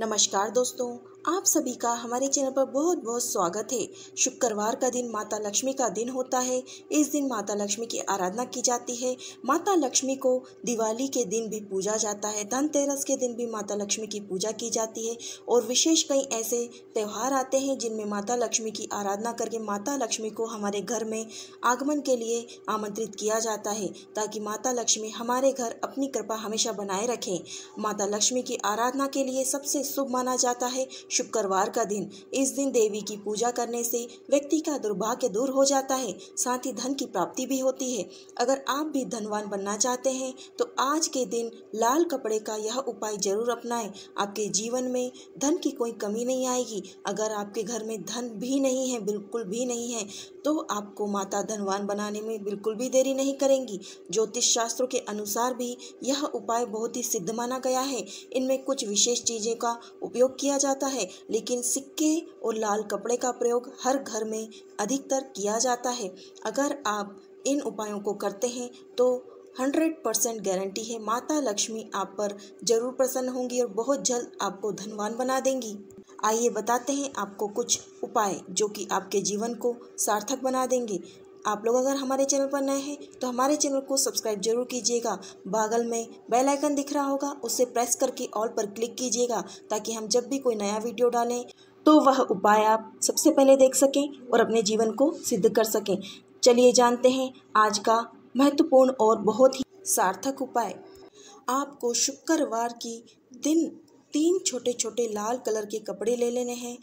नमस्कार दोस्तों आप सभी का हमारे चैनल पर बहुत बहुत स्वागत है शुक्रवार का दिन माता लक्ष्मी का दिन होता है इस दिन माता लक्ष्मी की आराधना की जाती है माता लक्ष्मी को दिवाली के दिन भी पूजा जाता है धनतेरस के दिन भी माता लक्ष्मी की पूजा की जाती है और विशेष कई ऐसे त्यौहार आते हैं जिनमें माता लक्ष्मी की आराधना करके माता लक्ष्मी को हमारे घर में आगमन के लिए आमंत्रित किया जाता है ताकि माता लक्ष्मी हमारे घर अपनी कृपा हमेशा बनाए रखें माता लक्ष्मी की आराधना के लिए सबसे शुभ माना जाता है शुक्रवार का दिन इस दिन देवी की पूजा करने से व्यक्ति का दुर्भाग्य दूर हो जाता है साथ ही धन की प्राप्ति भी होती है अगर आप भी धनवान बनना चाहते हैं तो आज के दिन लाल कपड़े का यह उपाय जरूर अपनाएं आपके जीवन में धन की कोई कमी नहीं आएगी अगर आपके घर में धन भी नहीं है बिल्कुल भी नहीं है तो आपको माता धनवान बनाने में बिल्कुल भी देरी नहीं करेंगी ज्योतिष शास्त्रों के अनुसार भी यह उपाय बहुत ही सिद्ध माना गया है इनमें कुछ विशेष चीज़ें का उपयोग किया जाता है लेकिन सिक्के और लाल कपड़े का प्रयोग हर घर में अधिकतर किया जाता है अगर आप इन उपायों को करते हैं तो 100% परसेंट गारंटी है माता लक्ष्मी आप पर जरूर प्रसन्न होंगी और बहुत जल्द आपको धनवान बना देंगी आइए बताते हैं आपको कुछ उपाय जो कि आपके जीवन को सार्थक बना देंगे आप लोग अगर हमारे चैनल पर नए हैं तो हमारे चैनल को सब्सक्राइब जरूर कीजिएगा बागल में बेल आइकन दिख रहा होगा उसे प्रेस करके ऑल पर क्लिक कीजिएगा ताकि हम जब भी कोई नया वीडियो डालें तो वह उपाय आप सबसे पहले देख सकें और अपने जीवन को सिद्ध कर सकें चलिए जानते हैं आज का महत्वपूर्ण और बहुत ही सार्थक उपाय आपको शुक्रवार की दिन तीन छोटे छोटे लाल कलर के कपड़े ले लेने हैं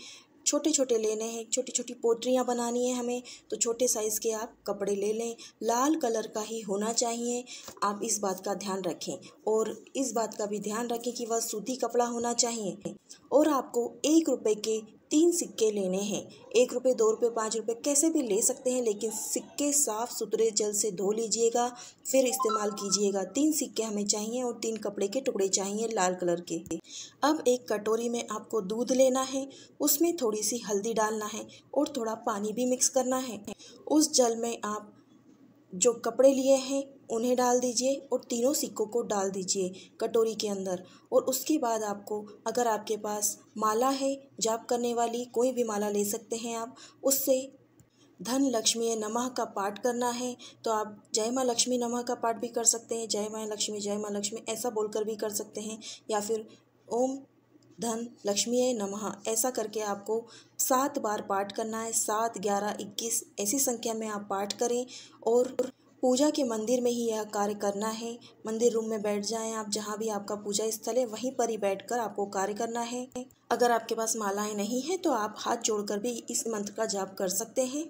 छोटे छोटे लेने हैं छोटी छोटी पोटरियाँ बनानी है हमें तो छोटे साइज़ के आप कपड़े ले लें लाल कलर का ही होना चाहिए आप इस बात का ध्यान रखें और इस बात का भी ध्यान रखें कि वह सूती कपड़ा होना चाहिए और आपको एक रुपये के तीन सिक्के लेने हैं एक रुपये दो रुपये पाँच रुपये कैसे भी ले सकते हैं लेकिन सिक्के साफ सुथरे जल से धो लीजिएगा फिर इस्तेमाल कीजिएगा तीन सिक्के हमें चाहिए और तीन कपड़े के टुकड़े चाहिए लाल कलर के अब एक कटोरी में आपको दूध लेना है उसमें थोड़ी सी हल्दी डालना है और थोड़ा पानी भी मिक्स करना है उस जल में आप जो कपड़े लिए हैं उन्हें डाल दीजिए और तीनों सिक्कों को डाल दीजिए कटोरी के अंदर और उसके बाद आपको अगर आपके पास माला है जाप करने वाली कोई भी माला ले सकते हैं आप उससे धन लक्ष्मी नमः का पाठ करना है तो आप जय माँ लक्ष्मी नमः का पाठ भी कर सकते हैं जय माँ लक्ष्मी जय माँ लक्ष्मी ऐसा बोलकर भी कर सकते हैं या फिर ओम धन लक्ष्मी नमः ऐसा करके आपको सात बार पाठ करना है सात ग्यारह इक्कीस ऐसी संख्या में आप पाठ करें और पूजा के मंदिर में ही यह कार्य करना है मंदिर रूम में बैठ जाएं आप जहाँ भी आपका पूजा स्थल है वहीं पर ही बैठकर आपको कार्य करना है अगर आपके पास मालाएं नहीं हैं तो आप हाथ जोड़कर भी इस मंत्र का जाप कर सकते हैं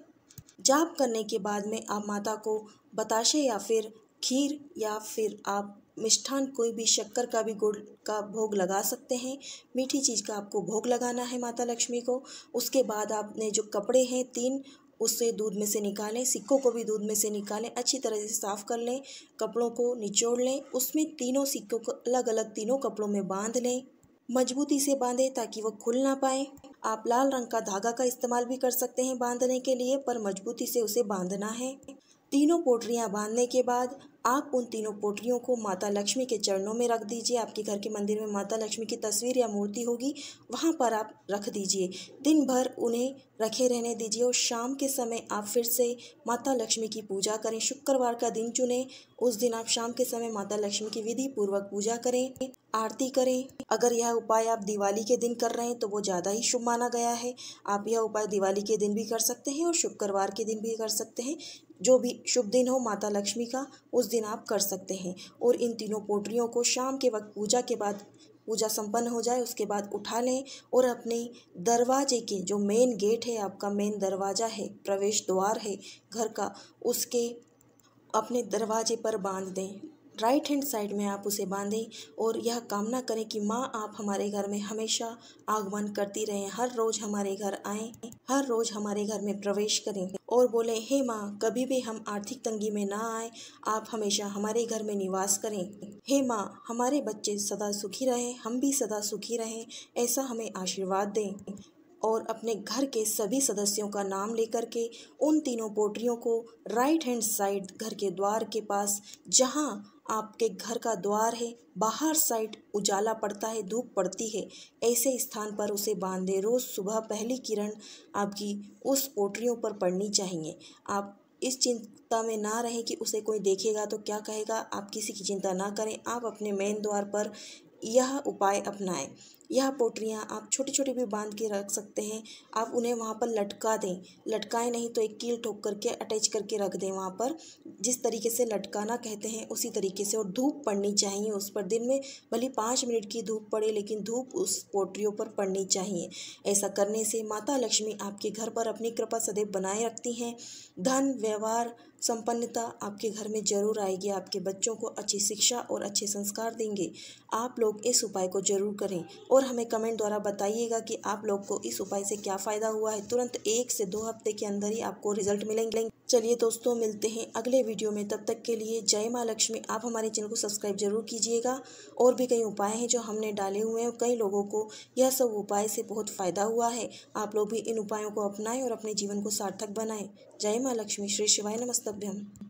जाप करने के बाद में आप माता को बताशे या फिर खीर या फिर आप मिष्ठान कोई भी शक्कर का भी गुड़ का भोग लगा सकते हैं मीठी चीज़ का आपको भोग लगाना है माता लक्ष्मी को उसके बाद आपने जो कपड़े हैं तीन उससे दूध में से निकालें सिक्कों को भी दूध में से निकालें अच्छी तरह से साफ़ कर लें कपड़ों को निचोड़ लें उसमें तीनों सिक्कों को अलग अलग तीनों कपड़ों में बांध लें मजबूती से बांधें ताकि वो खुल ना पाए आप लाल रंग का धागा का इस्तेमाल भी कर सकते हैं बांधने के लिए पर मजबूती से उसे बांधना है तीनों पोटरियाँ बांधने के बाद आप उन तीनों पोटलियों को माता लक्ष्मी के चरणों में रख दीजिए आपके घर के मंदिर में माता लक्ष्मी की तस्वीर या मूर्ति होगी वहाँ पर आप रख दीजिए दिन भर उन्हें रखे रहने दीजिए और शाम के समय आप फिर से माता लक्ष्मी की पूजा करें शुक्रवार का दिन चुनें उस दिन आप शाम के समय माता लक्ष्मी की विधि पूर्वक पूजा करें आरती करें अगर यह उपाय आप दिवाली के दिन कर रहे हैं तो वो ज़्यादा ही शुभ माना गया है आप यह उपाय दिवाली के दिन भी कर सकते हैं और शुक्रवार के दिन भी कर सकते हैं जो भी शुभ दिन हो माता लक्ष्मी का उस दिन आप कर सकते हैं और इन तीनों पोटरियों को शाम के वक्त पूजा के बाद पूजा संपन्न हो जाए उसके बाद उठा लें और अपने दरवाजे के जो मेन गेट है आपका मेन दरवाज़ा है प्रवेश द्वार है घर का उसके अपने दरवाजे पर बांध दें राइट हैंड साइड में आप उसे बांधें और यह कामना करें कि माँ आप हमारे घर में हमेशा आगमन करती रहें हर रोज़ हमारे घर आए हर रोज़ हमारे घर में प्रवेश करें और बोले हे माँ कभी भी हम आर्थिक तंगी में ना आए आप हमेशा हमारे घर में निवास करें हे माँ हमारे बच्चे सदा सुखी रहें हम भी सदा सुखी रहें ऐसा हमें आशीर्वाद दें और अपने घर के सभी सदस्यों का नाम लेकर के उन तीनों पोटरियों को राइट हैंड साइड घर के द्वार के पास जहाँ आपके घर का द्वार है बाहर साइड उजाला पड़ता है धूप पड़ती है ऐसे स्थान पर उसे बांधे रोज़ सुबह पहली किरण आपकी उस पोटरियों पर पड़नी चाहिए आप इस चिंता में ना रहें कि उसे कोई देखेगा तो क्या कहेगा आप किसी की चिंता ना करें आप अपने मेन द्वार पर यह उपाय अपनाएं यह पोटरियाँ आप छोटी छोटी भी बांध के रख सकते हैं आप उन्हें वहाँ पर लटका दें लटकाएं नहीं तो एक कील ठोक करके अटैच करके रख दें वहाँ पर जिस तरीके से लटकाना कहते हैं उसी तरीके से और धूप पड़नी चाहिए उस पर दिन में भले पाँच मिनट की धूप पड़े लेकिन धूप उस पोट्रियों पर पड़नी चाहिए ऐसा करने से माता लक्ष्मी आपके घर पर अपनी कृपा सदैव बनाए रखती हैं धन व्यवहार संपन्नता आपके घर में जरूर आएगी आपके बच्चों को अच्छी शिक्षा और अच्छे संस्कार देंगे आप लोग इस उपाय को जरूर करें और हमें कमेंट द्वारा बताइएगा कि आप लोग को इस उपाय से क्या फ़ायदा हुआ है तुरंत एक से दो हफ्ते के अंदर ही आपको रिजल्ट मिलेंगे चलिए दोस्तों मिलते हैं अगले वीडियो में तब तक के लिए जय माँ लक्ष्मी आप हमारे चैनल को सब्सक्राइब जरूर कीजिएगा और भी कई उपाय हैं जो हमने डाले हुए हैं कई लोगों को यह सब उपाय से बहुत फ़ायदा हुआ है आप लोग भी इन उपायों को अपनाएं और अपने जीवन को सार्थक बनाएं जय माँ लक्ष्मी श्री शिवाय नमस्तभ्यम